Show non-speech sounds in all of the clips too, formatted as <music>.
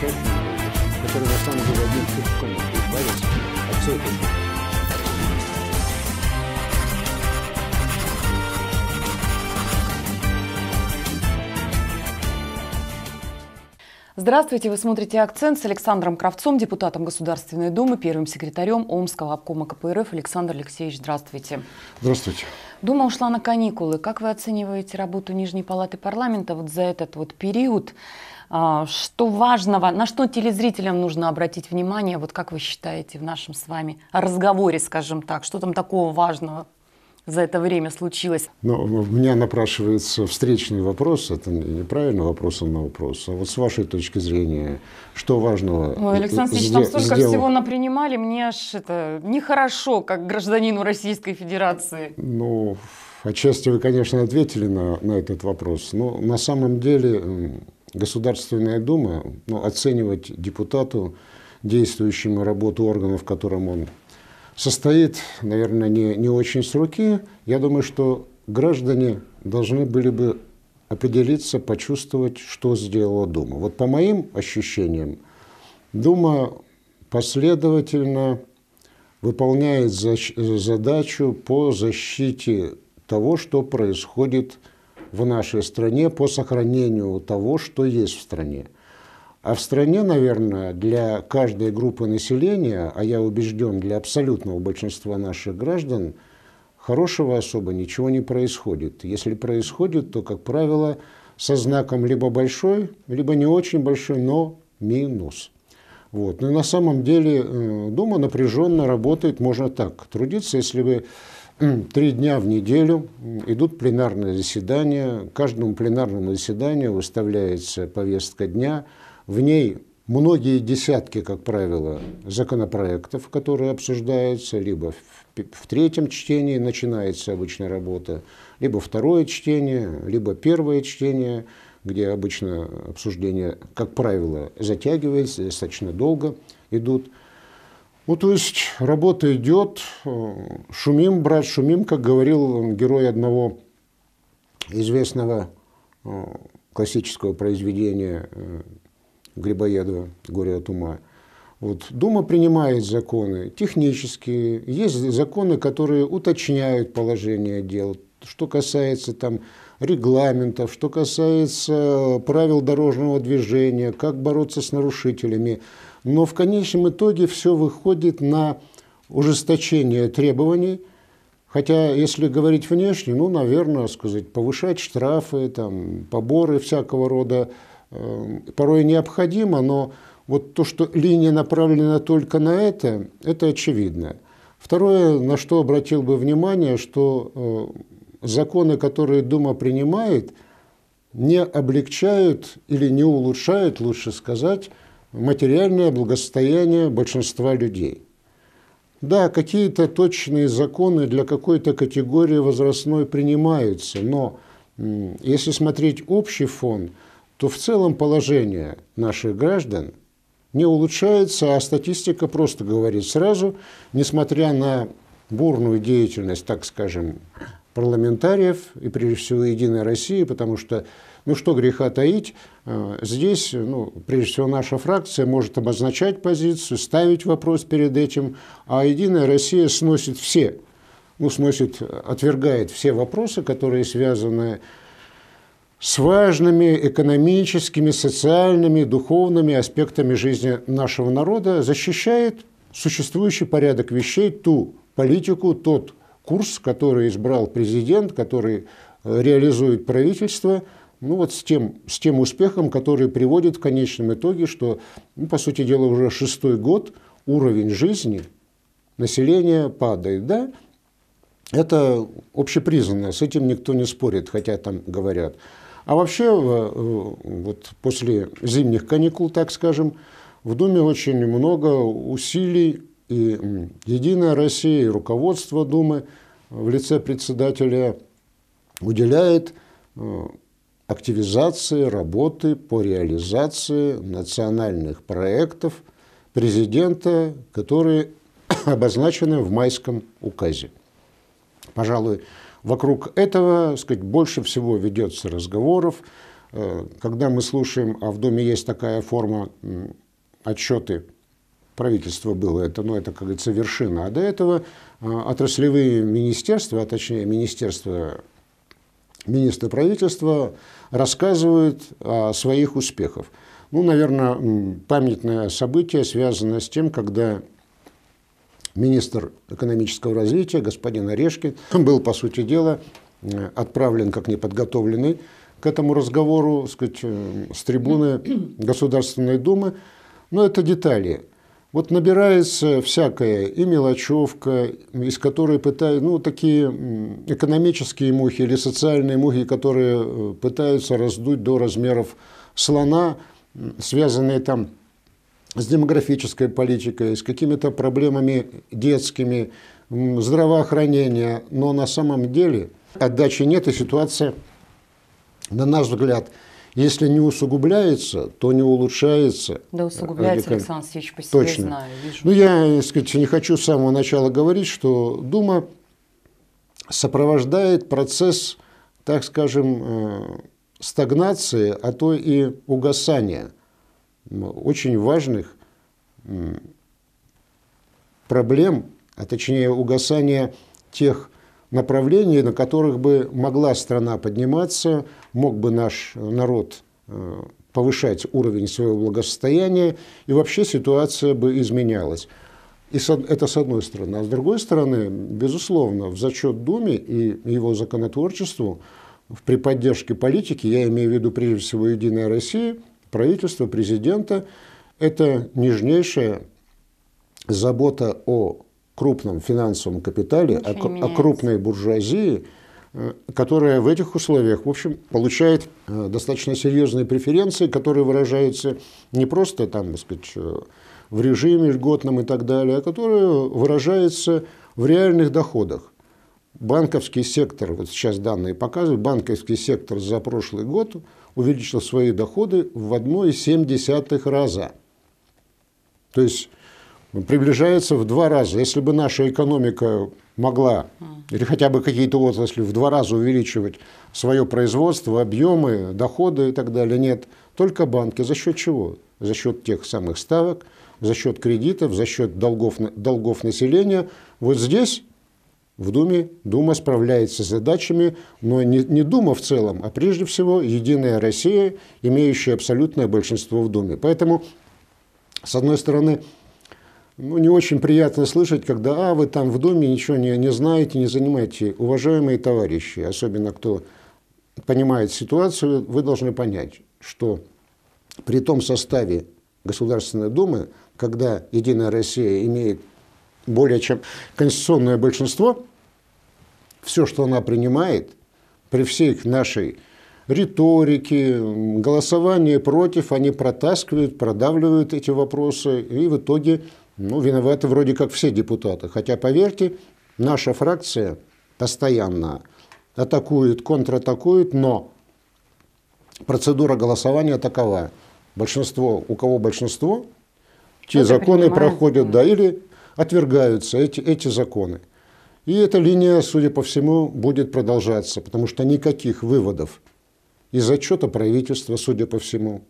замечательный который на самом деле одним пушком избавился от всей этой Здравствуйте, вы смотрите «Акцент» с Александром Кравцом, депутатом Государственной Думы, первым секретарем Омского обкома КПРФ. Александр Алексеевич, здравствуйте. Здравствуйте. Дума ушла на каникулы. Как вы оцениваете работу Нижней Палаты Парламента вот за этот вот период? А, что важного, на что телезрителям нужно обратить внимание, вот как вы считаете в нашем с вами разговоре, скажем так, что там такого важного за это время случилось? Ну, у меня напрашивается встречный вопрос, это неправильный вопрос а на вопрос. А вот с вашей точки зрения, что важного? Ой, Александр Алексеевич, там столько сделал... всего напринимали, мне аж это нехорошо, как гражданину Российской Федерации. Ну, отчасти вы, конечно, ответили на, на этот вопрос, но на самом деле Государственная Дума, ну, оценивать депутату, действующему работу органов, в котором он состоит, наверное, не, не очень с руки. Я думаю, что граждане должны были бы определиться, почувствовать, что сделала Дума. Вот по моим ощущениям, Дума последовательно выполняет задачу по защите того, что происходит в в нашей стране по сохранению того, что есть в стране. А в стране, наверное, для каждой группы населения, а я убежден, для абсолютного большинства наших граждан, хорошего особо ничего не происходит. Если происходит, то, как правило, со знаком либо большой, либо не очень большой, но минус. Вот. Но ну, на самом деле э, дума, напряженно работает, можно так трудиться, если вы Три дня в неделю идут пленарные заседания. Каждому пленарному заседанию выставляется повестка дня. В ней многие десятки, как правило, законопроектов, которые обсуждаются, либо в, в третьем чтении начинается обычная работа, либо второе чтение, либо первое чтение, где обычно обсуждение, как правило, затягивается, достаточно долго идут. Ну, то есть работа идет, э, шумим, брат, шумим, как говорил герой одного известного э, классического произведения э, Грибоедова «Горе от ума». Вот. Дума принимает законы технические, есть законы, которые уточняют положение дел, что касается там, регламентов, что касается правил дорожного движения, как бороться с нарушителями но в конечном итоге все выходит на ужесточение требований, хотя если говорить внешне, ну, наверное, сказать, повышать штрафы, там, поборы всякого рода э, порой необходимо, но вот то, что линия направлена только на это, это очевидно. Второе, на что обратил бы внимание, что э, законы, которые Дума принимает, не облегчают или не улучшают, лучше сказать, материальное благосостояние большинства людей. Да, какие-то точные законы для какой-то категории возрастной принимаются, но если смотреть общий фон, то в целом положение наших граждан не улучшается, а статистика просто говорит сразу, несмотря на бурную деятельность, так скажем, парламентариев и прежде всего Единой России, потому что ну что греха таить, э, здесь, ну, прежде всего, наша фракция может обозначать позицию, ставить вопрос перед этим, а «Единая Россия» сносит все, ну, сносит, отвергает все вопросы, которые связаны с важными экономическими, социальными, духовными аспектами жизни нашего народа, защищает существующий порядок вещей, ту политику, тот курс, который избрал президент, который э, реализует правительство – ну вот с тем, с тем успехом, который приводит в конечном итоге, что, ну, по сути дела, уже шестой год уровень жизни населения падает, да? Это общепризнанно, с этим никто не спорит, хотя там говорят. А вообще, вот после зимних каникул, так скажем, в Думе очень много усилий, и Единая Россия, и руководство Думы в лице председателя уделяет э, активизации работы по реализации национальных проектов президента, которые <coughs> обозначены в майском указе. Пожалуй, вокруг этого сказать, больше всего ведется разговоров. Э, когда мы слушаем, а в доме есть такая форма отчеты правительство было, это, ну, это, как говорится, вершина. А до этого э, отраслевые министерства, а точнее Министерство министры правительства рассказывают о своих успехах. Ну, наверное, памятное событие связано с тем, когда министр экономического развития господин Орешкин был, по сути дела, э, отправлен как неподготовленный к этому разговору сказать, э, с трибуны Государственной Думы. Но это детали. Вот набирается всякое, и мелочевка, из которой пытаются, ну, такие экономические мухи или социальные мухи, которые э, пытаются раздуть до размеров слона, связанные там с демографической политикой, с какими-то проблемами детскими, здравоохранения. Но на самом деле отдачи нет, и ситуация, на наш взгляд, если не усугубляется, то не улучшается. Да, усугубляется, Александр Алексеевич, по себе Точно. знаю. Вижу. Ну, я, так сказать, не хочу с самого начала говорить, что Дума сопровождает процесс, так скажем, э, стагнации, а то и угасания очень важных проблем, а точнее угасания тех направлений, на которых бы могла страна подниматься, мог бы наш народ э, повышать уровень своего благосостояния, и вообще ситуация бы изменялась. И это с одной стороны. А с другой стороны, безусловно, в зачет Думе и его законотворчеству при поддержке политики, я имею в виду прежде всего «Единая Россия», правительство, президента, это нежнейшая забота о крупном финансовом капитале, о, о крупной буржуазии, э, которая в этих условиях, в общем, получает э, достаточно серьезные преференции, которые выражаются не просто там, так сказать, э, в режиме льготном и так далее, а которые выражаются в реальных доходах. Банковский сектор, вот сейчас данные показывают, банковский сектор за прошлый год увеличил свои доходы в 1,7 раза. То есть приближается в два раза. Если бы наша экономика могла, или хотя бы какие-то отрасли, в два раза увеличивать свое производство, объемы, доходы и так далее, нет. Только банки. За счет чего? За счет тех самых ставок, за счет кредитов, за счет долгов, долгов населения. Вот здесь в Думе Дума справляется с задачами, но не, не Дума в целом, а прежде всего Единая Россия, имеющая абсолютное большинство в Думе. Поэтому, с одной стороны, ну, не очень приятно слышать, когда, а, вы там в доме ничего не, не знаете, не занимаете. Уважаемые товарищи, особенно кто понимает ситуацию, вы должны понять, что при том составе Государственной Думы, когда «Единая Россия» имеет более чем конституционное большинство, все, что она принимает, при всей нашей риторике, голосование против, они протаскивают, продавливают эти вопросы, и в итоге ну, виноваты вроде как все депутаты. Хотя, поверьте, наша фракция постоянно атакует, контратакует, но процедура голосования такова. Большинство, у кого большинство, те Это законы проходят, да, или отвергаются эти, эти законы. И эта линия, судя по всему, будет продолжаться, потому что никаких выводов из отчета правительства, судя по всему,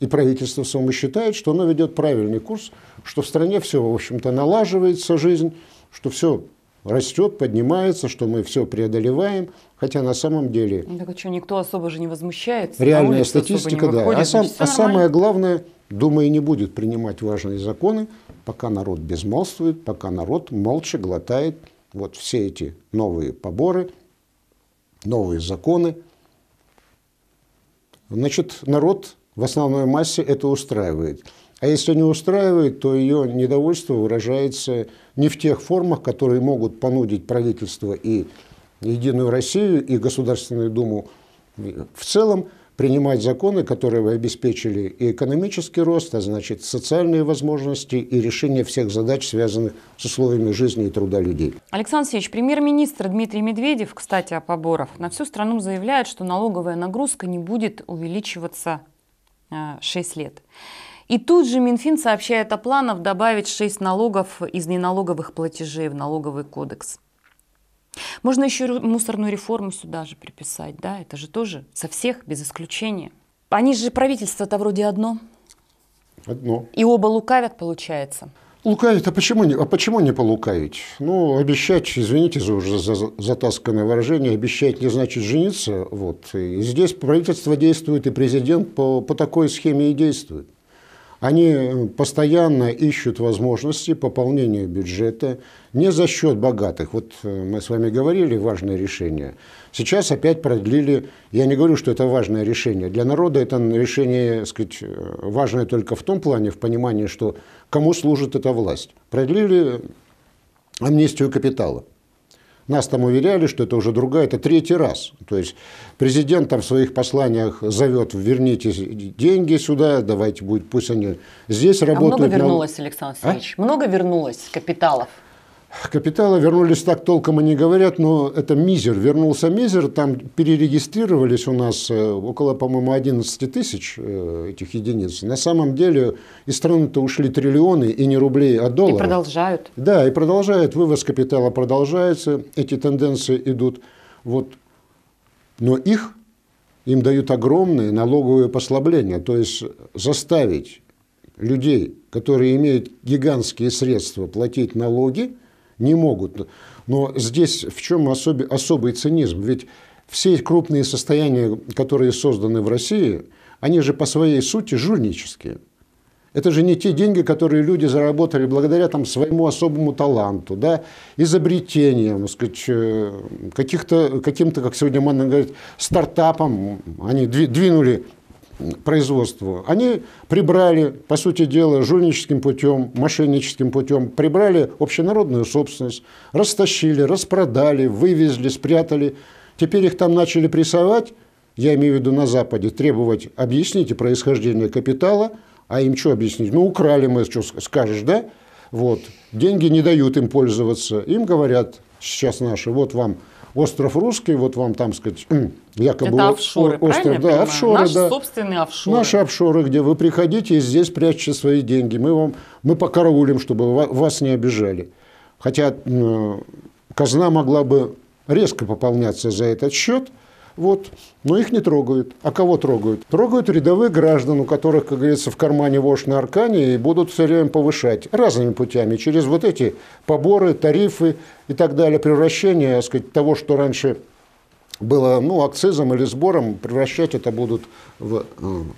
и правительство само считает, что оно ведет правильный курс, что в стране все, в общем-то, налаживается жизнь, что все растет, поднимается, что мы все преодолеваем, хотя на самом деле... Ну, так а что, никто особо же не возмущается? Реальная статистика, да. Выходит, а, сам, а самое главное, думаю, не будет принимать важные законы, пока народ безмолвствует, пока народ молча глотает вот все эти новые поборы, новые законы. Значит, народ в основной массе это устраивает. А если не устраивает, то ее недовольство выражается не в тех формах, которые могут понудить правительство и Единую Россию, и Государственную Думу в целом принимать законы, которые бы обеспечили и экономический рост, а значит социальные возможности и решение всех задач, связанных с условиями жизни и труда людей. Александр Алексеевич, премьер-министр Дмитрий Медведев, кстати, о поборах, на всю страну заявляет, что налоговая нагрузка не будет увеличиваться 6 э, лет. И тут же Минфин сообщает о планах добавить 6 налогов из неналоговых платежей в налоговый кодекс. Можно еще мусорную реформу сюда же приписать, да, это же тоже со всех, без исключения. Они же правительство-то вроде одно. Одно. И оба лукавят, получается. Лукавить, а почему, не, а почему не полукавить? Ну, обещать, извините за уже затасканное выражение, обещать не значит жениться. Вот. И здесь правительство действует, и президент по, по такой схеме и действует. Они э, постоянно ищут возможности пополнения бюджета не за счет богатых. Вот э, мы с вами говорили важное решение – Сейчас опять продлили, я не говорю, что это важное решение. Для народа это решение, так сказать, важное только в том плане, в понимании, что кому служит эта власть. Продлили амнистию капитала. Нас там уверяли, что это уже другая, это третий раз. То есть президент там в своих посланиях зовет, верните деньги сюда, давайте будет, пусть они здесь работают. А много вернулось, Александр Сергеевич? А? Много вернулось капиталов? Капитала вернулись так толком они говорят, но это мизер. Вернулся мизер, там перерегистрировались у нас э, около, по-моему, 11 тысяч э, этих единиц. На самом деле из страны-то ушли триллионы и не рублей, а доллары И продолжают. Да, и продолжают. Вывоз капитала продолжается, эти тенденции идут. Вот. Но их им дают огромные налоговые послабления. То есть заставить людей, которые имеют гигантские средства, платить налоги – не могут. Но здесь в чем особи, особый цинизм? Ведь все крупные состояния, которые созданы в России, они же по своей сути жульнические. Это же не те деньги, которые люди заработали благодаря там, своему особому таланту, да, изобретениям, э, каких-то, каким-то, как сегодня модно говорить, стартапам. Они двинули производству. Они прибрали, по сути дела, жульническим путем, мошенническим путем, прибрали общенародную собственность, растащили, распродали, вывезли, спрятали. Теперь их там начали прессовать, я имею в виду на Западе, требовать объяснить происхождение капитала, а им что объяснить? Ну, украли мы, что скажешь, да? Вот. Деньги не дают им пользоваться. Им говорят, сейчас наши, вот вам остров русский, вот вам там, сказать, якобы Это офшоры, остров, да, офшоры, Наши да. собственные офшоры. Наши офшоры, где вы приходите и здесь прячете свои деньги. Мы вам, мы покараулим, чтобы вас не обижали. Хотя э, казна могла бы резко пополняться за этот счет – вот. Но их не трогают. А кого трогают? Трогают рядовых граждан, у которых, как говорится, в кармане вошь на аркане, и будут все время повышать разными путями, через вот эти поборы, тарифы и так далее, превращение, так сказать, того, что раньше было ну, акцизом или сбором, превращать это будут в, э,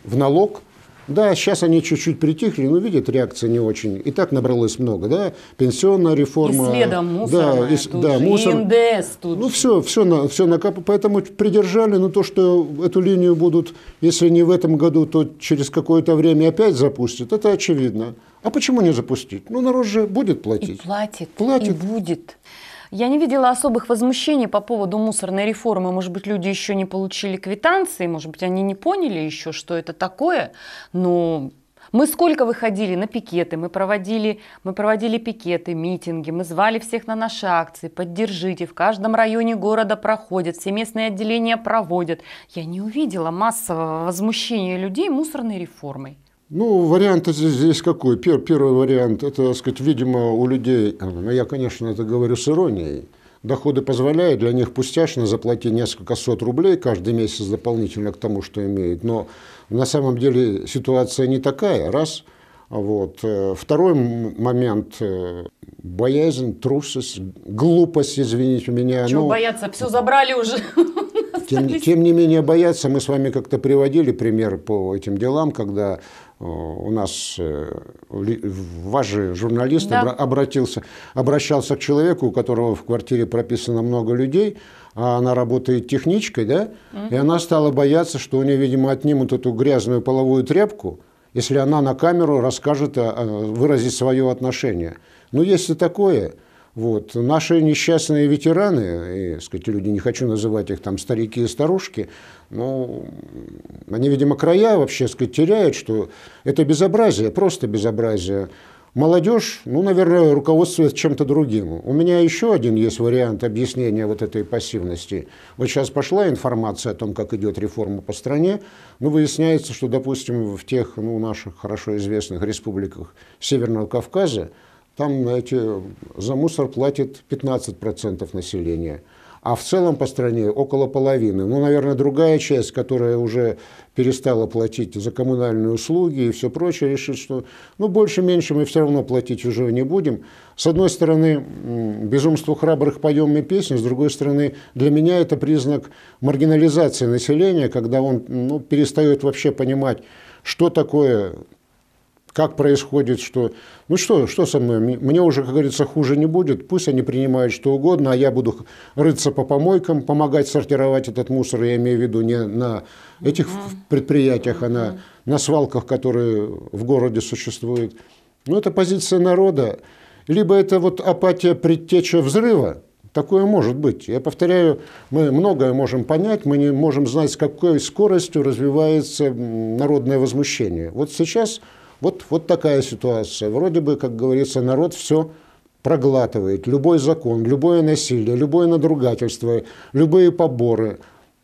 в налог – да, сейчас они чуть-чуть притихли, но видят, реакция не очень. И так набралось много, да, пенсионная реформа. И следом да, и, тут да, же, мусор. И НДС тут Ну, все, все, на, все накапало. Поэтому придержали, но то, что эту линию будут, если не в этом году, то через какое-то время опять запустят, это очевидно. А почему не запустить? Ну, народ же будет платить. И платит, платит. и будет. Я не видела особых возмущений по поводу мусорной реформы. Может быть, люди еще не получили квитанции, может быть, они не поняли еще, что это такое. Но мы сколько выходили на пикеты, мы проводили, мы проводили пикеты, митинги, мы звали всех на наши акции, поддержите, в каждом районе города проходят, все местные отделения проводят. Я не увидела массового возмущения людей мусорной реформой. Ну, вариант здесь какой? Пер, первый вариант, это, так сказать, видимо, у людей, а, ну, я, конечно, это говорю с иронией, доходы позволяют для них пустяшно заплатить несколько сот рублей каждый месяц дополнительно к тому, что имеют. Но на самом деле ситуация не такая, раз. Вот. Э, второй момент э, – боязнь, трусость, глупость, извините меня. Чего ну, бояться? Все забрали уже. Тем, тем не менее, бояться мы с вами как-то приводили пример по этим делам, когда э, у нас э, ваш же журналист да. обратился, обращался к человеку, у которого в квартире прописано много людей, а она работает техничкой, да, угу. и она стала бояться, что у нее, видимо, отнимут эту грязную половую тряпку, если она на камеру расскажет, э, выразит свое отношение. Ну, есть и такое – вот. Наши несчастные ветераны, и, сказать, люди, не хочу называть их там старики и старушки, но они, видимо, края вообще сказать, теряют, что это безобразие, просто безобразие. Молодежь, ну, наверное, руководствуется чем-то другим. У меня еще один есть вариант объяснения вот этой пассивности. Вот сейчас пошла информация о том, как идет реформа по стране. Ну, выясняется, что, допустим, в тех ну, наших хорошо известных республиках Северного Кавказа там знаете, за мусор платит 15% населения. А в целом по стране около половины. Ну, наверное, другая часть, которая уже перестала платить за коммунальные услуги и все прочее, решит, что ну, больше-меньше мы все равно платить уже не будем. С одной стороны, безумство храбрых поем и песни, с другой стороны, для меня это признак маргинализации населения, когда он ну, перестает вообще понимать, что такое как происходит, что... Ну что, что со мной? Мне уже, как говорится, хуже не будет. Пусть они принимают что угодно, а я буду рыться по помойкам, помогать сортировать этот мусор. Я имею в виду не на этих предприятиях, а на, на свалках, которые в городе существуют. Ну, это позиция народа. Либо это вот апатия предтеча взрыва, Такое может быть. Я повторяю, мы многое можем понять, мы не можем знать, с какой скоростью развивается народное возмущение. Вот сейчас вот, вот такая ситуация. Вроде бы, как говорится, народ все проглатывает. Любой закон, любое насилие, любое надругательство, любые поборы.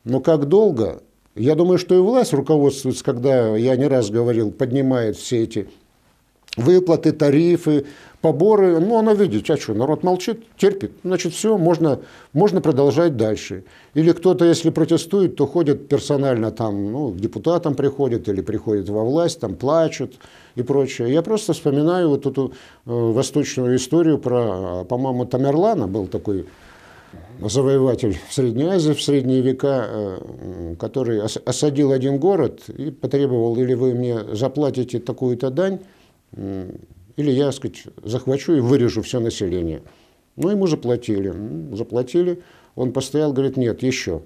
Но как долго? Я думаю, что и власть руководствуется, когда, я не раз говорил, поднимает все эти выплаты, тарифы, поборы. Ну, она видит, а что, народ молчит, терпит. Значит, все, можно, можно продолжать дальше. Или кто-то, если протестует, то ходит персонально там, ну, к депутатам приходит или приходит во власть, там плачут и прочее. Я просто вспоминаю вот эту э, восточную историю про, э, по-моему, Тамерлана был такой завоеватель в Средней Азии в средние века, э, который осадил один город и потребовал, или вы мне заплатите такую-то дань, или я, так сказать, захвачу и вырежу все население. Ну, ему заплатили. Заплатили. Он постоял, говорит, нет, еще.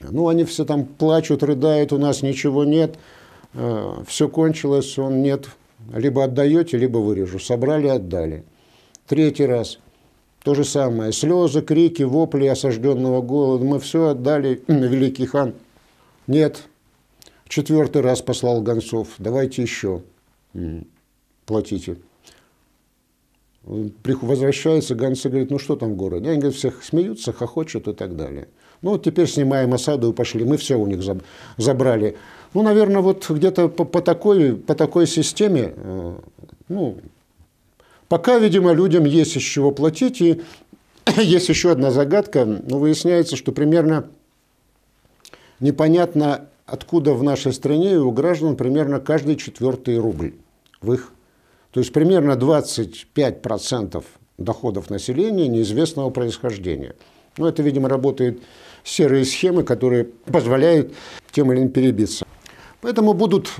Ну, они все там плачут, рыдают, у нас ничего нет. Э, все кончилось, он нет. Либо отдаете, либо вырежу. Собрали, отдали. Третий раз. То же самое. Слезы, крики, вопли осажденного голода. Мы все отдали, <clears throat> великий хан. Нет. Четвертый раз послал гонцов. Давайте еще платите. Возвращается Ганс и говорит, ну что там в городе? Они говорят, всех смеются, хохочут и так далее. Ну вот теперь снимаем осаду и пошли, мы все у них забрали. Ну, наверное, вот где-то по, по, такой, по такой системе, э, ну, пока, видимо, людям есть из чего платить. И <coughs> есть еще одна загадка, Ну выясняется, что примерно непонятно, откуда в нашей стране у граждан примерно каждый четвертый рубль в их... То есть примерно 25% доходов населения неизвестного происхождения. Но это, видимо, работают серые схемы, которые позволяют тем или иным перебиться. Поэтому будут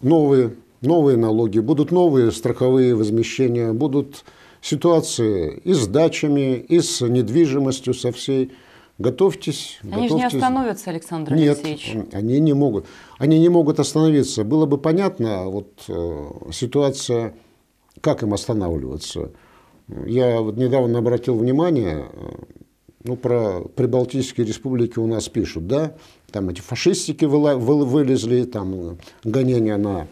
новые, новые налоги, будут новые страховые возмещения, будут ситуации и с дачами, и с недвижимостью со всей Готовьтесь, они готовьтесь. же не остановятся, Александр Нет, Алексеевич. они не могут. Они не могут остановиться. Было бы понятно, а вот э, ситуация, как им останавливаться. Я вот недавно обратил внимание, э, ну, про прибалтийские республики у нас пишут, да, там эти фашистики вылезли, там э, гонения на,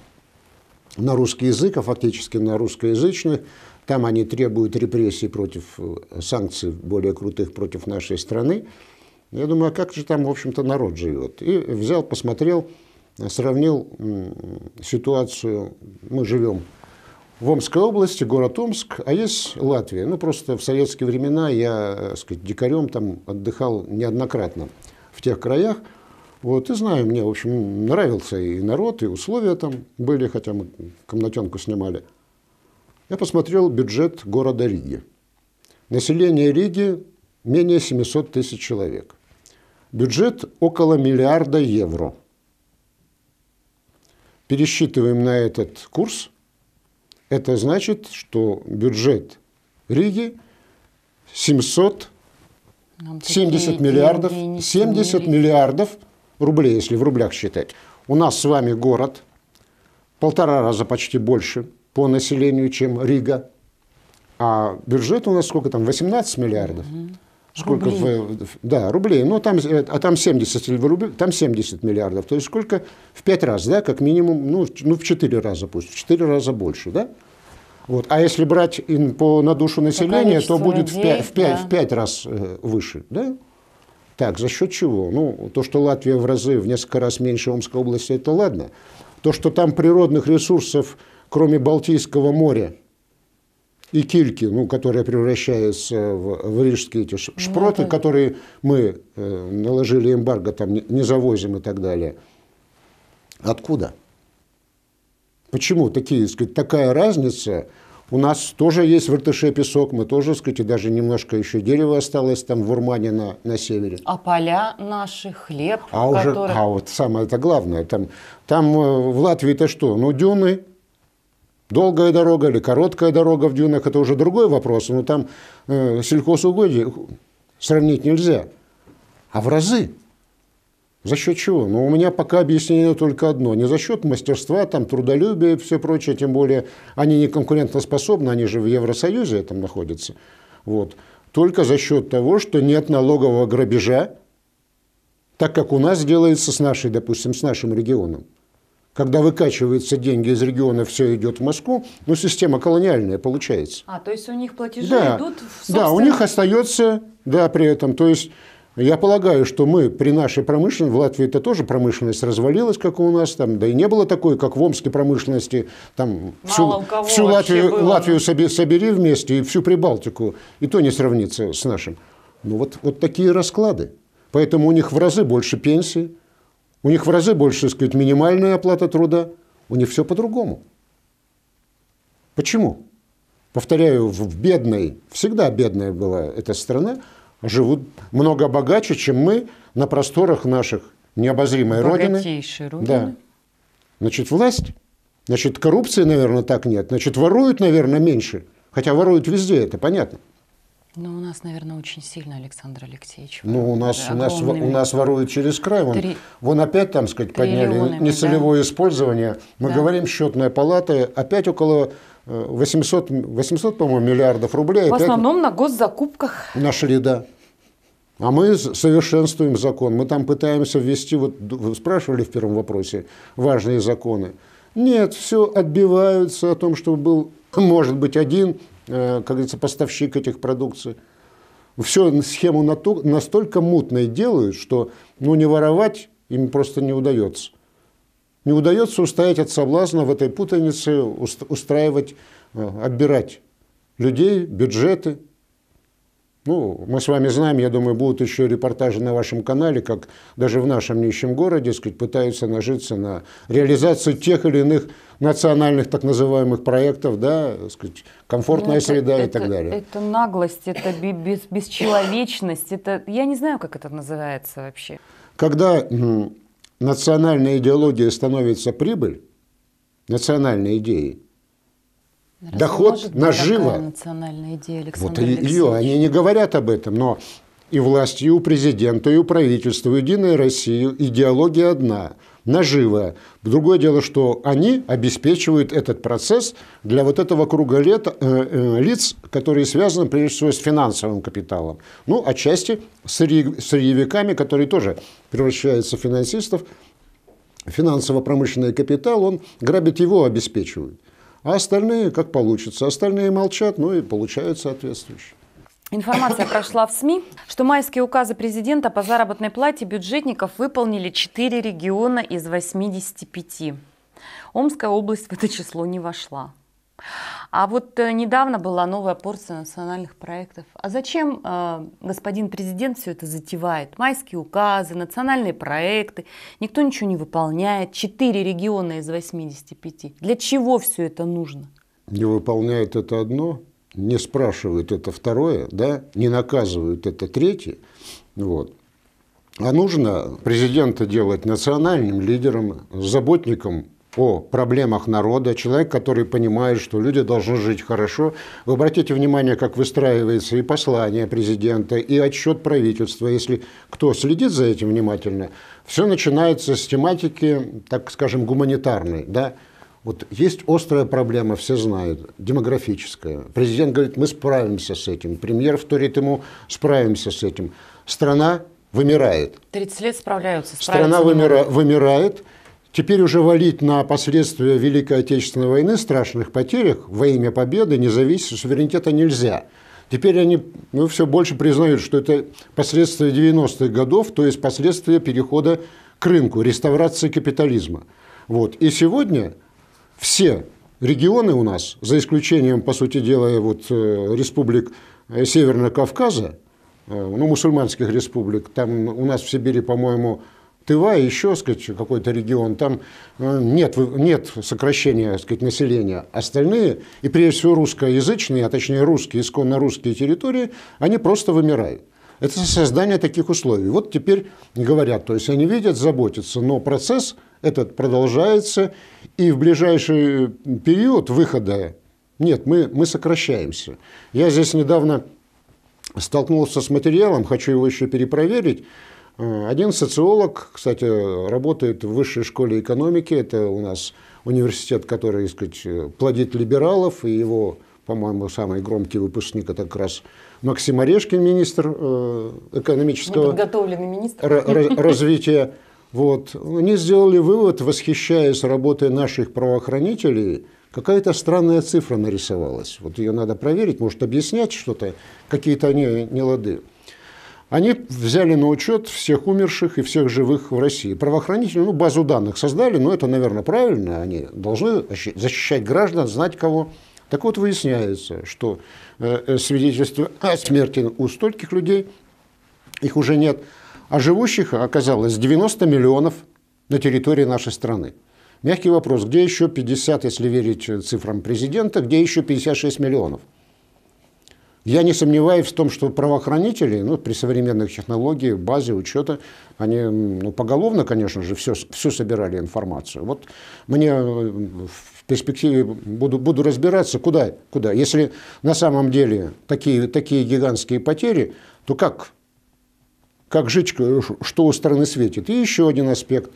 на русский язык, а фактически на русскоязычных, там они требуют репрессий против, э, санкций более крутых против нашей страны. Я думаю, а как же там, в общем-то, народ живет? И взял, посмотрел, э, сравнил ситуацию. Мы живем в Омской области, город Омск, а есть Латвия. Ну, просто в советские времена я, э, так сказать, дикарем там отдыхал неоднократно в тех краях. Вот, и знаю, мне, в общем, нравился и народ, и условия там были, хотя мы комнатенку снимали – я посмотрел бюджет города Риги. Население Риги менее 700 тысяч человек. Бюджет около миллиарда евро. Пересчитываем на этот курс. Это значит, что бюджет Риги 700 70 миллиардов, 70 миллиардов рублей, если в рублях считать. У нас с вами город полтора раза почти больше – по населению, чем Рига. А бюджет у нас сколько там? 18 миллиардов. Угу. Сколько рублей. В, да, рублей. Ну, там, э, а там 70, там 70 миллиардов. То есть сколько? В 5 раз, да, как минимум, ну, ну в 4 раза пусть, в 4 раза больше, да? Вот. А если брать по, на душу населения, то будет людей, в, 5, в, 5, в 5 раз э, выше, да? Так, за счет чего? Ну, то, что Латвия в разы в несколько раз меньше Омской области, это ладно. То, что там природных ресурсов кроме Балтийского моря и кильки, ну, которая превращается в, в рижские эти ну, шпроты, ну, это... которые мы э, наложили эмбарго, там не, не завозим и так далее. Откуда? Почему такие, сказать, такая разница? У нас тоже есть в Иртыше песок, мы тоже, сказать, и даже немножко еще дерева осталось там в Урмане на, на севере. А поля наши, хлеб, а который... уже, А вот самое это главное, там, там э, в Латвии-то что? Ну, дюны, Долгая дорога или короткая дорога в дюнах – это уже другой вопрос, но там э, сельхозугодие сравнить нельзя. А в разы. За счет чего? Ну, у меня пока объяснение только одно. Не за счет мастерства, там, трудолюбия и все прочее, тем более они не конкурентоспособны, они же в Евросоюзе там находятся. Вот. Только за счет того, что нет налогового грабежа, так как у нас делается с нашей, допустим, с нашим регионом когда выкачиваются деньги из региона, все идет в Москву, но ну, система колониальная получается. А, то есть у них платежи да, идут в собственно... Да, у них остается, да, при этом, то есть я полагаю, что мы при нашей промышленности, в Латвии это тоже промышленность развалилась, как у нас, там, да и не было такой, как в Омске промышленности, там Мало всю, всю Латвию, Латвию собери, собери вместе и всю Прибалтику, и то не сравнится с нашим. Ну вот, вот такие расклады. Поэтому у них в разы больше пенсий, у них в разы больше, так сказать, минимальная оплата труда. У них все по-другому. Почему? Повторяю, в бедной, всегда бедная была эта страна, живут много богаче, чем мы на просторах наших необозримой Богатейшей родины. родины. Да. Значит, власть, значит, коррупции, наверное, так нет, значит, воруют, наверное, меньше, хотя воруют везде, это понятно. Ну, у нас, наверное, очень сильно Александр Алексеевич. Ну, у нас, у нас, у нас воруют через край. Вон, Три... вон опять, там сказать, подняли нецелевое да? использование. Мы да. говорим, счетная палата опять около 800, э, 800 по-моему, миллиардов рублей. В основном на госзакупках. Нашли, да. А мы совершенствуем закон. Мы там пытаемся ввести, вот вы спрашивали в первом вопросе, важные законы. Нет, все отбиваются о том, чтобы был, может быть, один Э, как говорится, поставщик этих продукций. Все схему настолько мутной делают, что ну, не воровать им просто не удается. Не удается устоять от соблазна в этой путанице, устраивать, э, отбирать людей, бюджеты, ну, мы с вами знаем, я думаю, будут еще репортажи на вашем канале, как даже в нашем нищем городе, сказать, пытаются нажиться на реализацию тех или иных национальных так называемых проектов, да, сказать, комфортная ну, это, среда это, и так далее. Это наглость, это без, бесчеловечность, это я не знаю, как это называется вообще. Когда национальная идеология становится прибыль, национальной идеей, Разве доход нажива национальная идея, Александр Вот ее, они не говорят об этом, но и власть, и у президента, и у правительства, и Единая России идеология одна, наживо. Другое дело, что они обеспечивают этот процесс для вот этого круга лет, э, э, лиц, которые связаны, прежде всего, с финансовым капиталом. Ну, отчасти с сырьевиками, которые тоже превращаются в финансистов. Финансово-промышленный капитал, он грабит его, обеспечивает. А остальные как получится. Остальные молчат, ну и получают соответствующие. Информация прошла в СМИ, что майские указы президента по заработной плате бюджетников выполнили 4 региона из 85. Омская область в это число не вошла. А вот э, недавно была новая порция национальных проектов. А зачем э, господин президент все это затевает? Майские указы, национальные проекты, никто ничего не выполняет, Четыре региона из 85. Для чего все это нужно? Не выполняют это одно, не спрашивают это второе, да, не наказывают это третье. Вот. А нужно президента делать национальным лидером, заботником о проблемах народа, человек, который понимает, что люди должны жить хорошо. Вы обратите внимание, как выстраивается и послание президента, и отчет правительства. Если кто следит за этим внимательно, все начинается с тематики, так скажем, гуманитарной. Да? Вот есть острая проблема, все знают, демографическая. Президент говорит, мы справимся с этим. Премьер вторит ему, справимся с этим. Страна вымирает. 30 лет справляются. Страна вымира, вымирает. Теперь уже валить на последствия Великой Отечественной войны, страшных потерях во имя победы, независимости, суверенитета нельзя. Теперь они ну, все больше признают, что это последствия 90-х годов, то есть последствия перехода к рынку, реставрации капитализма. Вот. И сегодня все регионы у нас, за исключением, по сути дела, вот, э, республик э, Северного Кавказа, э, ну, мусульманских республик, там у нас в Сибири, по-моему, Тыва и еще, сказать, какой-то регион, там э, нет, нет сокращения, сказать, населения. Остальные, и прежде всего русскоязычные, а точнее русские, исконно русские территории, они просто вымирают. Это создание таких условий. Вот теперь говорят, то есть они видят, заботятся, но процесс этот продолжается, и в ближайший период выхода нет, мы, мы сокращаемся. Я здесь недавно столкнулся с материалом, хочу его еще перепроверить, Э, один социолог, кстати, работает в высшей школе экономики, это у нас университет, который, так сказать, э, плодит либералов, и его, по-моему, самый громкий выпускник это как раз Максим Орешкин, министр э, экономического министр. развития. Вот. Они сделали вывод, восхищаясь работой наших правоохранителей, какая-то странная цифра нарисовалась. Вот ее надо проверить, может объяснять что-то, какие-то они нелады. лады. Они взяли на учет всех умерших и всех живых в России. Правоохранители, ну, базу данных создали, но это, наверное, правильно. Они должны защищать граждан, знать кого. Так вот, выясняется, что э, э, свидетельства о смерти у стольких людей, их уже нет, а живущих оказалось 90 миллионов на территории нашей страны. Мягкий вопрос, где еще 50, если верить цифрам президента, где еще 56 миллионов? Я не сомневаюсь в том, что правоохранители ну, при современных технологиях, базе учета, они ну, поголовно, конечно же, все, всю собирали информацию. Вот мне э, в перспективе буду, буду разбираться, куда, куда. Если на самом деле такие, такие гигантские потери, то как, как жить, что у страны светит? И еще один аспект.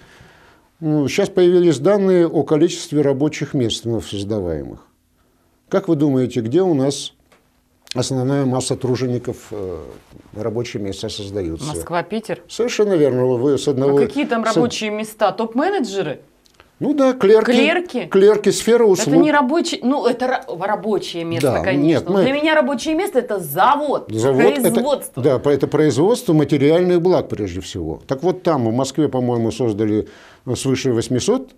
Ну, сейчас появились данные о количестве рабочих мест вновь создаваемых. Как вы думаете, где у нас основная масса тружеников э, рабочие места создаются. Москва, Питер? Совершенно верно. Вы с а одного... А какие там рабочие места? Топ-менеджеры? Ну да, клерки. Клерки? Клерки, сфера услуг. Это не рабочие, ну это рабочее место, да, конечно. Нет, мы... Для меня рабочее место это завод, завод производство. Это, да, это производство материальных благ прежде всего. Так вот там, в Москве, по-моему, создали свыше 800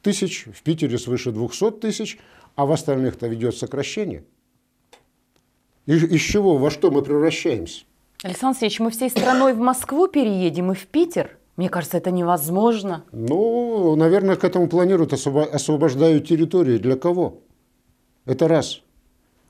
тысяч, в Питере свыше 200 тысяч, а в остальных-то ведет сокращение. И из чего, во что мы превращаемся? Александр Алексеевич, мы всей страной в Москву переедем и в Питер? Мне кажется, это невозможно. Ну, наверное, к этому планируют, освобо- освобождают территории. Для кого? Это раз.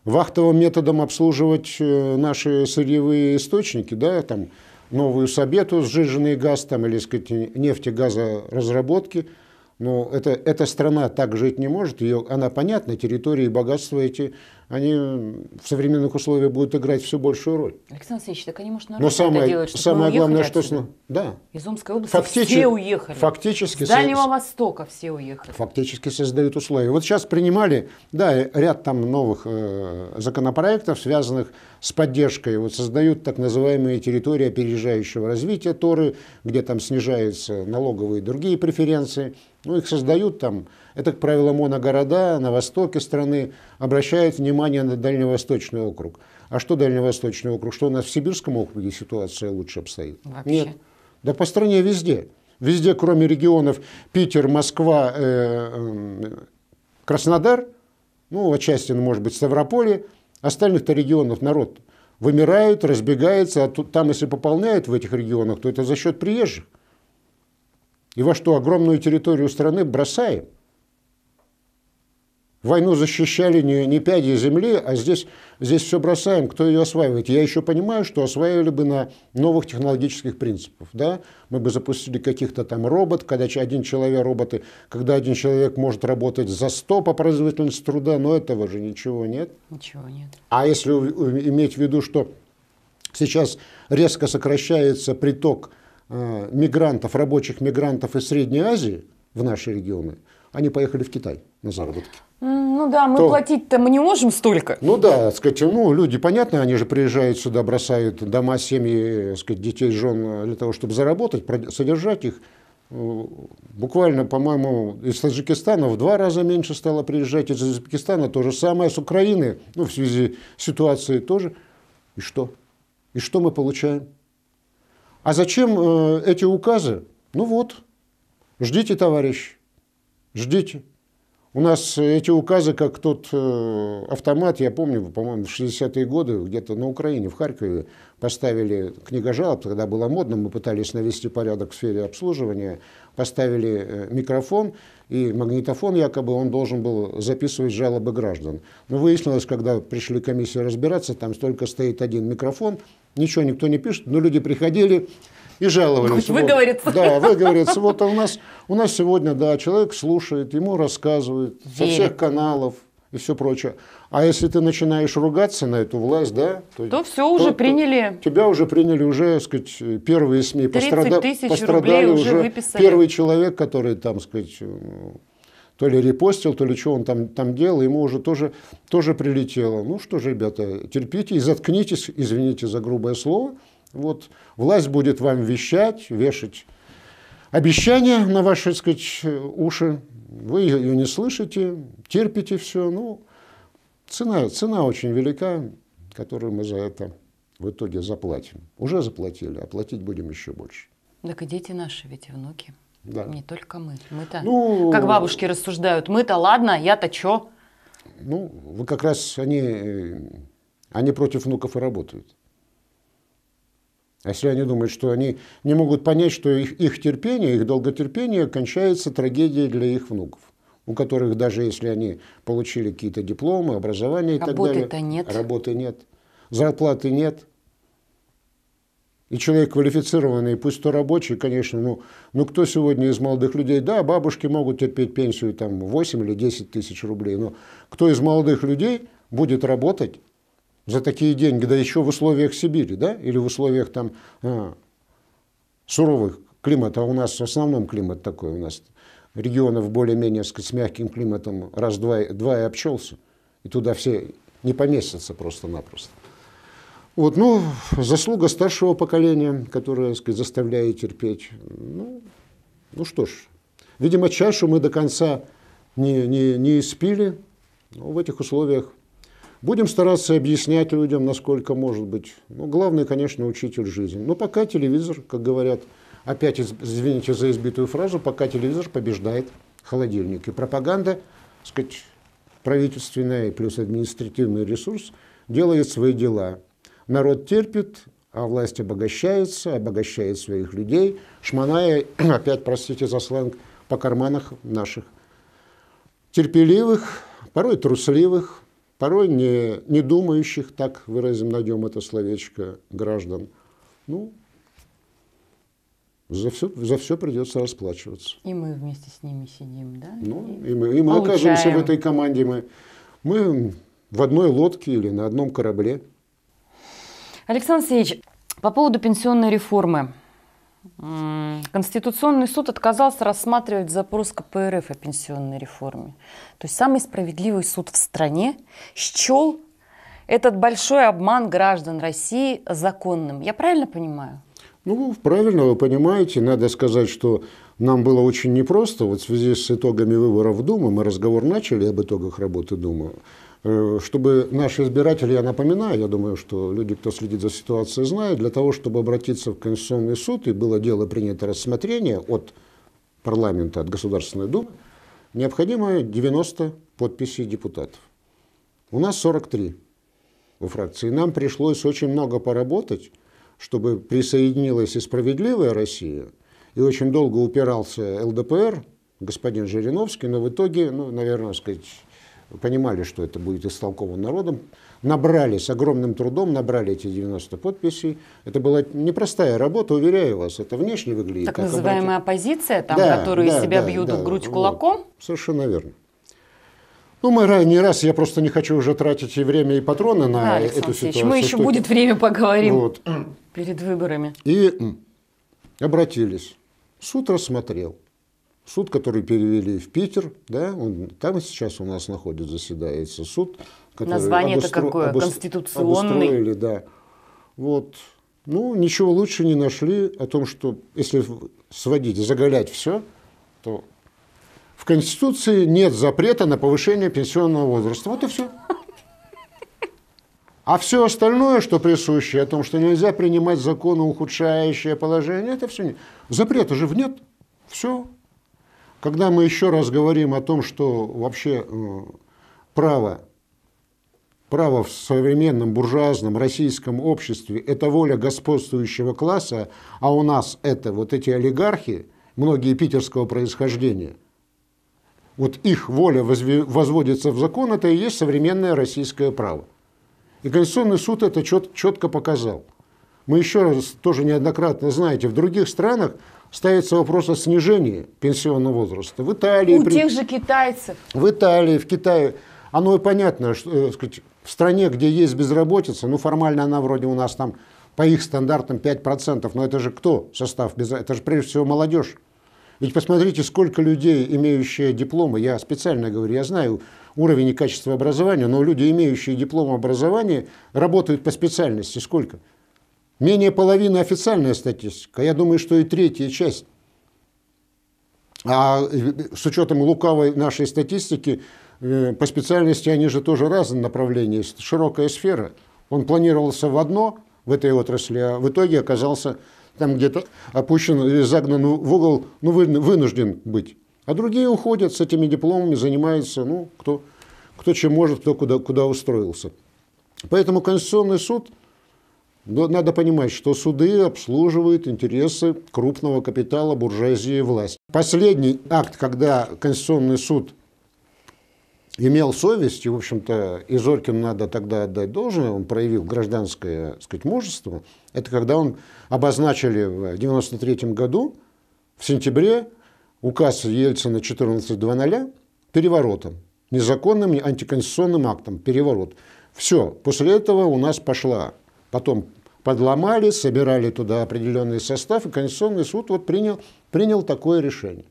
Вахтовым методом обслуживать э, наши сырьевые источники, да, там, новую Сабету, сжиженный газ там, или, так сказать, нефтегазоразработки – но это, эта страна так жить не может, ее, она понятна, территории и богатства эти, они в современных условиях будут играть все большую роль. Александр Алексеевич, так они, может, народ Но самое, делать, чтобы самое главное, отсюда. что... Да. Из Омской области Фактич... все уехали. Фактически... С Дальнего со... Востока все уехали. Фактически создают условия. Вот сейчас принимали, да, ряд там новых э, законопроектов, связанных с с поддержкой вот создают так называемые территории опережающего развития Торы, где там снижаются налоговые и другие преференции. Ну, их создают там, это, как правило, моногорода на востоке страны, обращают внимание на Дальневосточный округ. А что Дальневосточный округ? Что у нас в Сибирском округе ситуация лучше обстоит? Вообще. Нет. Да по стране везде. Везде, кроме регионов Питер, Москва, э, эм, Краснодар, ну, отчасти, может быть, Ставрополье, остальных-то регионов народ вымирает, разбегается, а тут, там, если пополняют в этих регионах, то это за счет приезжих. И во что огромную территорию страны бросаем – войну защищали не, не пяди земли, а здесь, здесь все бросаем, кто ее осваивает. Я еще понимаю, что осваивали бы на новых технологических принципах. Да? Мы бы запустили каких-то там робот, когда один человек, роботы, когда один человек может работать за 100 по производительности труда, но этого же ничего нет. Ничего нет. А если иметь в виду, что сейчас резко сокращается приток э, мигрантов, рабочих мигрантов из Средней Азии в наши регионы – они поехали в Китай на заработки. Ну да, мы то... платить-то мы не можем столько. Ну да, сказать, ну люди, понятно, они же приезжают сюда, бросают дома, семьи, сказать, детей, жен для того, чтобы заработать, содержать их. Э, буквально, по-моему, из Таджикистана в два раза меньше стало приезжать, из Таджикистана, то же самое, с Украины, ну в связи с ситуацией тоже. И что? И что мы получаем? А зачем э, эти указы? Ну вот, ждите, товарищ, ждите. У нас э, эти указы, как тот э, автомат, я помню, по-моему, в 60-е годы где-то на Украине, в Харькове поставили книга жалоб, тогда было модно, мы пытались навести порядок в сфере обслуживания, поставили э, микрофон и магнитофон якобы, он должен был записывать жалобы граждан. Но выяснилось, когда пришли комиссии разбираться, там столько стоит один микрофон, ничего никто не пишет, но люди приходили, и жаловались. Хоть выговорится. Вот, да, выговорится. Вот а у нас, у нас сегодня, да, человек слушает, ему рассказывают Верит. со всех каналов и все прочее. А если ты начинаешь ругаться на эту власть, да, то, то все уже то, приняли. То, тебя уже приняли уже, так сказать, первые СМИ 30 пострада, тысяч пострадали рублей уже выписали. первый человек, который там, сказать, э, то ли репостил, то ли что он там, там делал, ему уже тоже, тоже прилетело. Ну что же, ребята, терпите и заткнитесь, извините за грубое слово, вот власть будет вам вещать, вешать обещания на ваши, так сказать, уши. Вы ее не слышите, терпите все. Ну, цена, цена очень велика, которую мы за это в итоге заплатим. Уже заплатили, а платить будем еще больше. Так и дети наши, ведь и внуки. Да. Не только мы. Мы-то, ну, как бабушки рассуждают, мы-то ладно, я-то чё? Ну, вы как раз, они, э, они против внуков и работают. А если они думают, что они не могут понять, что их, их терпение, их долготерпение кончается трагедией для их внуков, у которых даже если они получили какие-то дипломы, образование и Работы так далее. работы нет. Работы нет. Зарплаты нет. И человек квалифицированный, пусть то рабочий, конечно, ну, ну кто сегодня из молодых людей, да, бабушки могут терпеть пенсию там 8 или 10 тысяч рублей, но кто из молодых людей будет работать за такие деньги, да еще в условиях Сибири, да, или в условиях там а, суровых климата, а у нас в основном климат такой, у нас регионов более-менее с мягким климатом раз-два два и обчелся, и туда все не поместятся просто-напросто. Вот, ну, заслуга старшего поколения, которое, так сказать, заставляет терпеть. Ну, ну что ж, видимо, чашу мы до конца не, не, не испили, но в этих условиях – Будем стараться объяснять людям, насколько может быть. Ну, главное, конечно, учитель жизни. Но пока телевизор, как говорят, опять, извините за избитую фразу, пока телевизор побеждает холодильник. И пропаганда, так сказать, правительственная плюс административный ресурс делает свои дела. Народ терпит, а власть обогащается, обогащает своих людей, шманая, <clears throat> опять, простите за сленг, по карманах наших терпеливых, порой трусливых, порой не, не думающих, так выразим, найдем это словечко, граждан. Ну, за все, за все придется расплачиваться. И мы вместе с ними сидим, да? Ну, и, и мы, и мы получаем. оказываемся в этой команде. Мы, мы в одной лодке или на одном корабле. Александр Сеевич, по поводу пенсионной реформы. Конституционный суд отказался рассматривать запрос КПРФ о пенсионной реформе. То есть самый справедливый суд в стране счел этот большой обман граждан России законным. Я правильно понимаю? Ну, правильно вы понимаете. Надо сказать, что нам было очень непросто. Вот в связи с итогами выборов в Думу мы разговор начали об итогах работы Думы, Э, чтобы наши избиратели, я напоминаю, я думаю, что люди, кто следит за ситуацией, знают, для того, чтобы обратиться в Конституционный суд, и было дело принято рассмотрение от парламента, от Государственной Думы, необходимо 90 подписей депутатов. У нас 43 у фракции. Нам пришлось очень много поработать, чтобы присоединилась и «Справедливая Россия», и очень долго упирался ЛДПР, господин Жириновский, но в итоге, ну, наверное, сказать, понимали, что это будет истолковано народом, набрали с огромным трудом, набрали эти 90 подписей. Это была непростая работа, уверяю вас, это внешне выглядит. Так называемая обратить. оппозиция, там, да, которые да, себя да, бьют да, в грудь кулаком? Вот, совершенно верно. Ну, мы не раз, я просто не хочу уже тратить и время, и патроны на да, эту ситуацию. Мы еще штуки. будет время поговорим вот. перед выборами. И обратились. Суд рассмотрел. Суд, который перевели в Питер, да, он, там сейчас у нас находится, заседается суд. Который Название обустро... это какое? Обуст... Конституционный? да. Вот. Ну, ничего лучше не нашли о том, что если сводить, заголять все, то в Конституции нет запрета на повышение пенсионного возраста. Вот и все. А все остальное, что присуще, о том, что нельзя принимать законы, ухудшающие положение, это все нет. Запрета же нет. Все. Когда мы еще раз говорим о том, что вообще э, право, право в современном буржуазном российском обществе – это воля господствующего класса, а у нас это вот эти олигархи, многие питерского происхождения, вот их воля возводится в закон, это и есть современное российское право. И Конституционный суд это четко показал. Мы еще раз тоже неоднократно знаете, в других странах ставится вопрос о снижении пенсионного возраста. В Италии... У при... тех же китайцев. В Италии, в Китае. Оно и понятно, что э, сказать, в стране, где есть безработица, ну формально она вроде у нас там по их стандартам 5%, но это же кто состав без... Это же прежде всего молодежь. Ведь посмотрите, сколько людей, имеющие дипломы, я специально говорю, я знаю уровень и качество образования, но люди, имеющие диплом образования, работают по специальности сколько? Менее половины официальная статистика. Я думаю, что и третья часть. А э, с учетом лукавой нашей статистики, э, по специальности они же тоже разные направления, широкая сфера. Он планировался в одно в этой отрасли, а в итоге оказался там где-то опущен и загнан в угол, ну, вынужден быть. А другие уходят с этими дипломами, занимаются, ну, кто, кто чем может, кто куда, куда устроился. Поэтому Конституционный суд – но надо понимать, что суды обслуживают интересы крупного капитала, буржуазии и власти. Последний акт, когда Конституционный суд имел совесть, и, в общем-то, и Зорькину надо тогда отдать должное, он проявил гражданское, так сказать, мужество, это когда он обозначили в 1993 году, в сентябре, указ Ельцина 14.00 переворотом, незаконным антиконституционным актом, переворот. Все, после этого у нас пошла потом подломали, собирали туда определенный состав, и Конституционный суд вот принял, принял такое решение.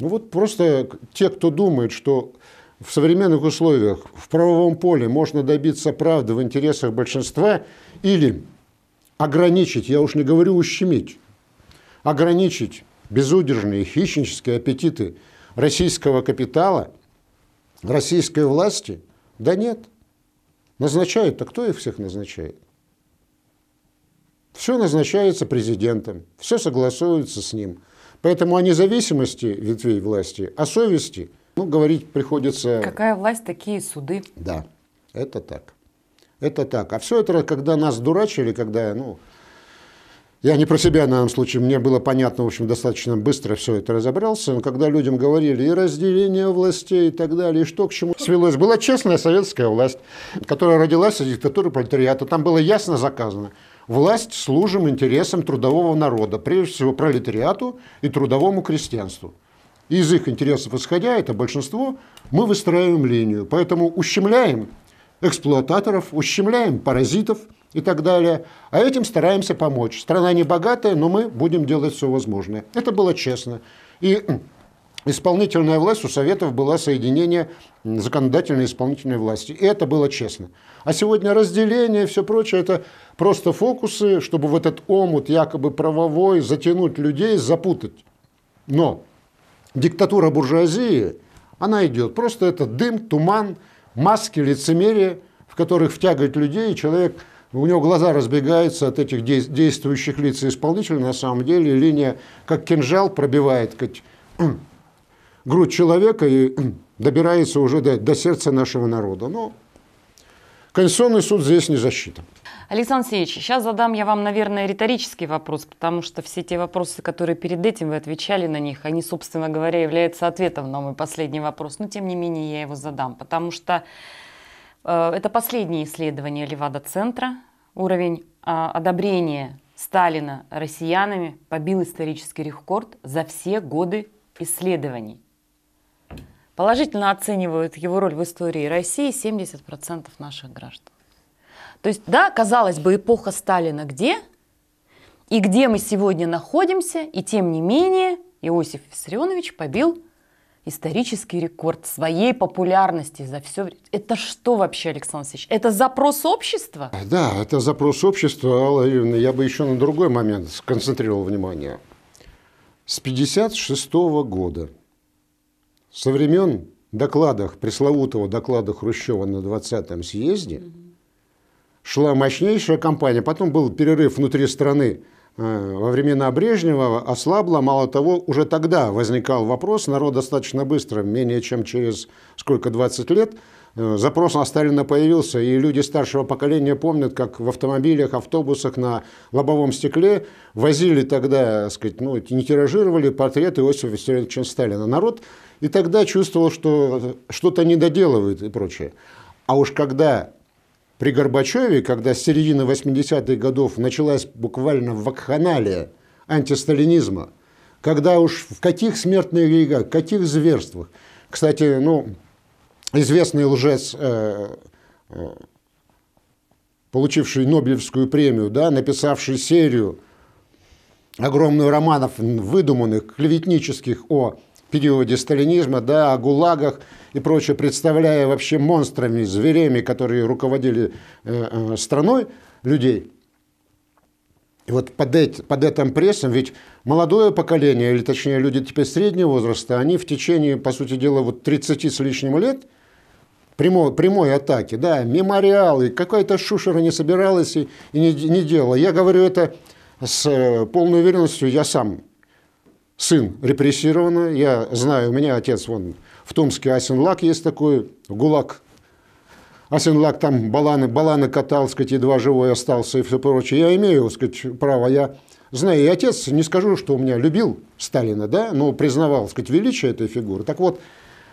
Ну вот просто те, кто думает, что в современных условиях в правовом поле можно добиться правды в интересах большинства или ограничить, я уж не говорю ущемить, ограничить безудержные хищнические аппетиты российского капитала, российской власти, да нет – Назначают-то кто их всех назначает? Все назначается президентом, все согласуется с ним. Поэтому о независимости ветвей власти, о совести, ну, говорить приходится... Какая власть, такие суды. Да, это так. Это так. А все это, когда нас дурачили, когда, ну, я не про себя, на данном случае, мне было понятно, в общем, достаточно быстро все это разобрался, но когда людям говорили и разделение властей и так далее, и что к чему свелось, была честная советская власть, которая родилась из диктатуры пролетариата, там было ясно заказано, власть служим интересам трудового народа, прежде всего пролетариату и трудовому крестьянству. из их интересов исходя, это большинство, мы выстраиваем линию, поэтому ущемляем эксплуататоров, ущемляем паразитов – и так далее. А этим стараемся помочь. Страна не богатая, но мы будем делать все возможное. Это было честно. И исполнительная власть у Советов была соединение законодательной и исполнительной власти. И это было честно. А сегодня разделение и все прочее – это просто фокусы, чтобы в этот омут якобы правовой затянуть людей, запутать. Но диктатура буржуазии, она идет. Просто это дым, туман, маски, лицемерие, в которых втягивают людей, и человек – у него глаза разбегаются от этих действующих лиц и исполнителей, на самом деле линия, как кинжал, пробивает как, <clears throat> грудь человека и <clears throat> добирается уже до, до сердца нашего народа. Но Конституционный суд здесь не защита. Александр Сеевич, сейчас задам я вам, наверное, риторический вопрос, потому что все те вопросы, которые перед этим вы отвечали на них, они, собственно говоря, являются ответом на мой последний вопрос. Но, тем не менее, я его задам, потому что Э, это последнее исследование Левада-центра. Уровень а, одобрения Сталина россиянами побил исторический рекорд за все годы исследований. Положительно оценивают его роль в истории России 70% наших граждан. То есть, да, казалось бы, эпоха Сталина где? И где мы сегодня находимся? И тем не менее Иосиф Виссарионович побил исторический рекорд своей популярности за все Это что вообще, Александр Алексеевич? Это запрос общества? Да, это запрос общества, Алла Юрьевна. Я бы еще на другой момент сконцентрировал внимание. С 1956 года, со времен докладах, пресловутого доклада Хрущева на 20-м съезде, шла мощнейшая кампания. Потом был перерыв внутри страны Э, во времена Брежнева ослабла. Мало того, уже тогда возникал вопрос, народ достаточно быстро, менее чем через сколько, 20 лет, э, запрос на Сталина появился, и люди старшего поколения помнят, как в автомобилях, автобусах на лобовом стекле возили тогда, так сказать, ну, не тиражировали портреты Иосифа Виссарионовича Сталина. Народ и тогда чувствовал, что что-то недоделывают и прочее. А уж когда при Горбачеве, когда с середины 80-х годов началась буквально вакханалия антисталинизма, когда уж в каких смертных регах, каких зверствах. Кстати, ну, известный лжец, э, э, получивший Нобелевскую премию, да, написавший серию огромных романов выдуманных, клеветнических о периоде сталинизма, да, о ГУЛАГах – и прочее, представляя вообще монстрами, зверями, которые руководили э, э, страной людей. И вот под, эти, под этим прессом, ведь молодое поколение, или точнее люди теперь среднего возраста, они в течение, по сути дела, вот 30 с лишним лет прямой, прямой атаки, да, мемориалы, какая-то шушера не собиралась и, и не, не делала. Я говорю это с э, полной уверенностью, я сам сын репрессированного, я знаю, у меня отец, вон, в Томске Асенлак есть такой, ГУЛАГ. Асенлак там баланы, баланы катал, сказать, едва живой остался и все прочее. Я имею, сказать, право, я знаю, и отец, не скажу, что у меня любил Сталина, да, но признавал, сказать, величие этой фигуры. Так вот,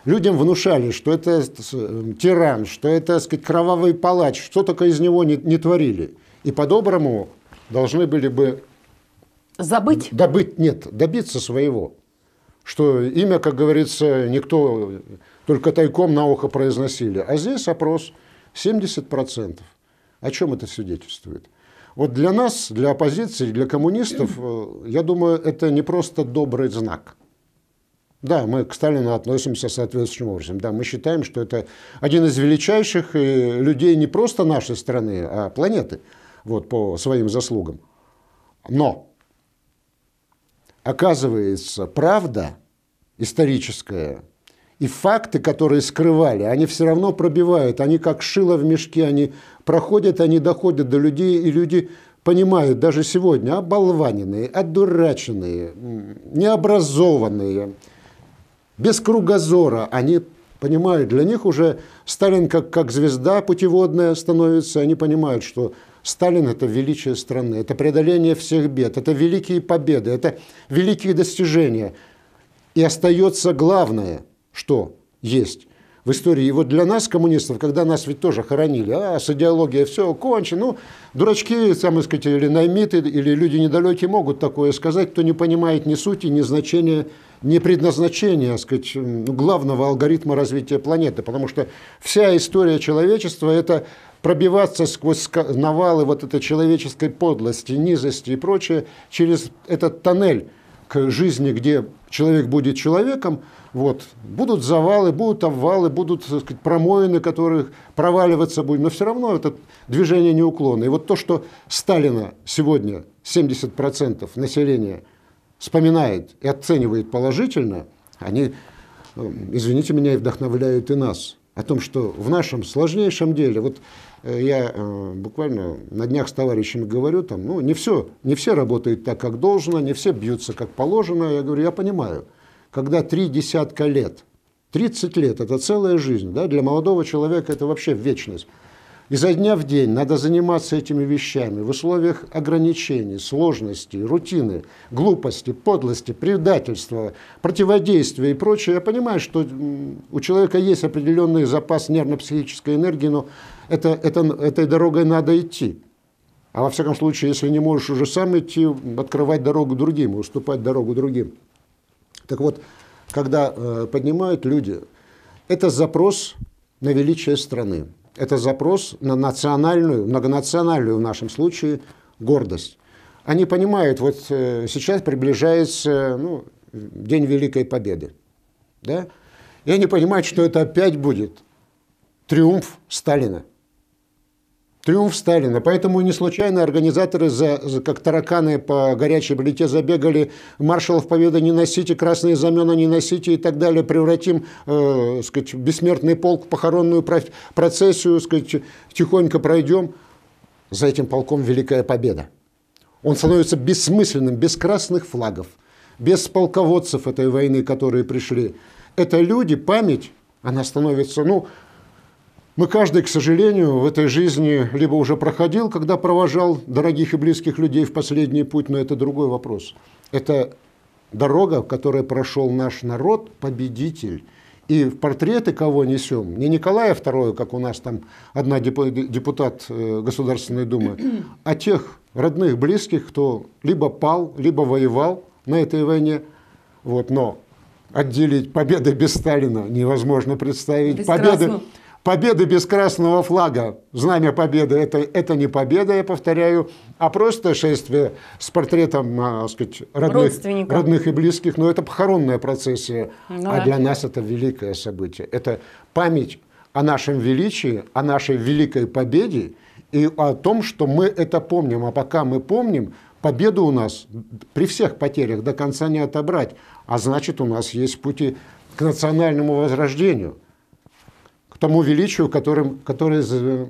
людям внушали, что это э, тиран, что это, сказать, кровавый палач, что только из него не, не творили. И по-доброму должны были бы... Забыть? Добыть, нет, добиться своего что имя, как говорится, никто только тайком на ухо произносили. А здесь опрос 70%. О чем это свидетельствует? Вот для нас, для оппозиции, для коммунистов, э, я думаю, это не просто добрый знак. Да, мы к Сталину относимся соответствующим образом. Да, мы считаем, что это один из величайших э, людей не просто нашей страны, а планеты, вот, по своим заслугам. Но Оказывается, правда историческая и факты, которые скрывали, они все равно пробивают, они как шило в мешке, они проходят, они доходят до людей, и люди понимают даже сегодня, оболваненные, одураченные, необразованные, без кругозора, они понимают, для них уже Сталин как, как звезда путеводная становится, они понимают, что Сталин – это величие страны, это преодоление всех бед, это великие победы, это великие достижения. И остается главное, что есть в истории. И вот для нас, коммунистов, когда нас ведь тоже хоронили, а, с идеологией все кончено, ну, дурачки, самые, сказать, или наймиты, или люди недалекие могут такое сказать, кто не понимает ни сути, ни значения, ни предназначения, сказать, главного алгоритма развития планеты, потому что вся история человечества – это пробиваться сквозь навалы вот этой человеческой подлости, низости и прочее через этот тоннель к жизни, где человек будет человеком, вот, будут завалы, будут обвалы, будут так сказать, промоины, которых проваливаться будет, но все равно это движение неуклонное. И вот то, что Сталина сегодня 70% населения вспоминает и оценивает положительно, они, эм, извините меня, и вдохновляют и нас о том, что в нашем сложнейшем деле, вот Э, я э, буквально на днях с товарищами говорю, там, ну, не все, не все работают так, как должно, не все бьются, как положено. Я говорю, я понимаю, когда три десятка лет, 30 лет – это целая жизнь, да, для молодого человека это вообще вечность – изо дня в день надо заниматься этими вещами в условиях ограничений, сложностей, рутины, глупости, подлости, предательства, противодействия и прочее. Я понимаю, что у человека есть определенный запас нервно-психической энергии, но это, это, этой дорогой надо идти. А во всяком случае, если не можешь уже сам идти, открывать дорогу другим, уступать дорогу другим. Так вот, когда э, поднимают люди, это запрос на величие страны. Это запрос на национальную, многонациональную в нашем случае гордость. Они понимают, вот э, сейчас приближается ну, День Великой Победы. Да? И они понимают, что это опять будет триумф Сталина. Триумф Сталина. Поэтому не случайно организаторы, за, за, как тараканы по горячей плите забегали, маршалов победы не носите, красные знамена не носите и так далее. Превратим, э, сказать, бессмертный полк, в похоронную процессию, сказать, тихонько пройдем. За этим полком великая победа. Он становится бессмысленным, без красных флагов, без полководцев этой войны, которые пришли. Это люди, память, она становится, ну, мы каждый, к сожалению, в этой жизни либо уже проходил, когда провожал дорогих и близких людей в последний путь, но это другой вопрос. Это дорога, в которой прошел наш народ, победитель. И в портреты кого несем? Не Николая II, как у нас там одна депутат э, Государственной Думы, <clears throat> а тех родных, близких, кто либо пал, либо воевал на этой войне. Вот, но отделить победы без Сталина невозможно представить. Бескрасно. Победы Победы без красного флага, знамя победы, это, это не победа, я повторяю, а просто шествие с портретом а, сказать, родных, родных и близких. Но это похоронная процессия, ну, а да. для нас это великое событие. Это память о нашем величии, о нашей великой победе и о том, что мы это помним. А пока мы помним, победу у нас при всех потерях до конца не отобрать. А значит, у нас есть пути к национальному возрождению – тому величию, которым, которое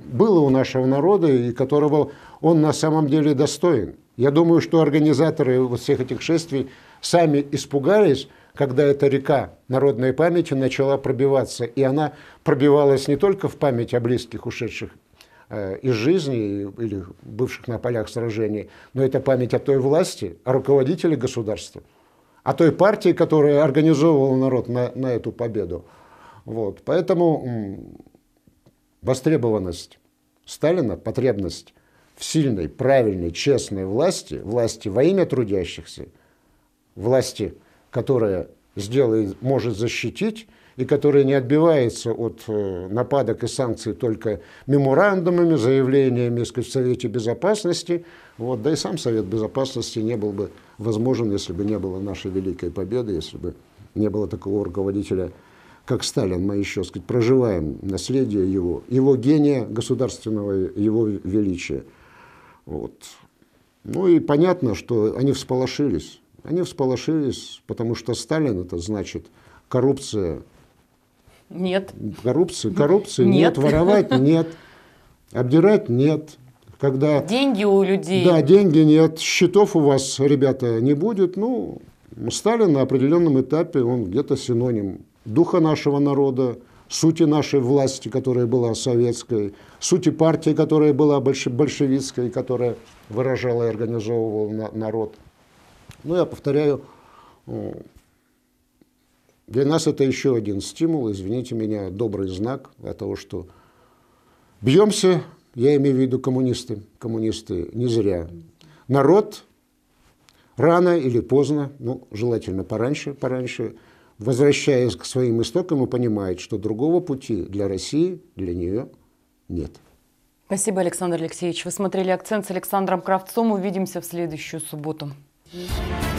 было у нашего народа и которого он на самом деле достоин. Я думаю, что организаторы вот всех этих шествий сами испугались, когда эта река народной памяти начала пробиваться. И она пробивалась не только в память о близких ушедших э, из жизни или бывших на полях сражений, но это память о той власти, о руководителе государства, о той партии, которая организовывала народ на, на эту победу. Вот. Поэтому востребованность Сталина, потребность в сильной, правильной, честной власти, власти во имя трудящихся, власти, которая сделает, может защитить и которая не отбивается от э, нападок и санкций только меморандумами, заявлениями сказать, в Совете Безопасности. Вот, да и сам Совет Безопасности не был бы возможен, если бы не было нашей великой победы, если бы не было такого руководителя как Сталин, мы еще сказать, проживаем наследие его, его гения государственного, его величия. Вот. Ну и понятно, что они всполошились. Они всполошились, потому что Сталин, это значит коррупция. Нет. Коррупции, коррупции нет. нет, воровать <laughs> нет, обдирать нет. Когда, деньги у людей. Да, деньги нет, счетов у вас, ребята, не будет. Ну, Сталин на определенном этапе, он где-то синоним духа нашего народа, сути нашей власти, которая была советской, сути партии, которая была большевистской, которая выражала и организовывала народ. Ну, я повторяю, для нас это еще один стимул, извините меня, добрый знак от того, что бьемся, я имею в виду коммунисты, коммунисты не зря. Народ рано или поздно, ну, желательно пораньше, пораньше – возвращаясь к своим истокам и понимает, что другого пути для России, для нее нет. Спасибо, Александр Алексеевич. Вы смотрели «Акцент» с Александром Кравцом. Увидимся в следующую субботу. Thank you.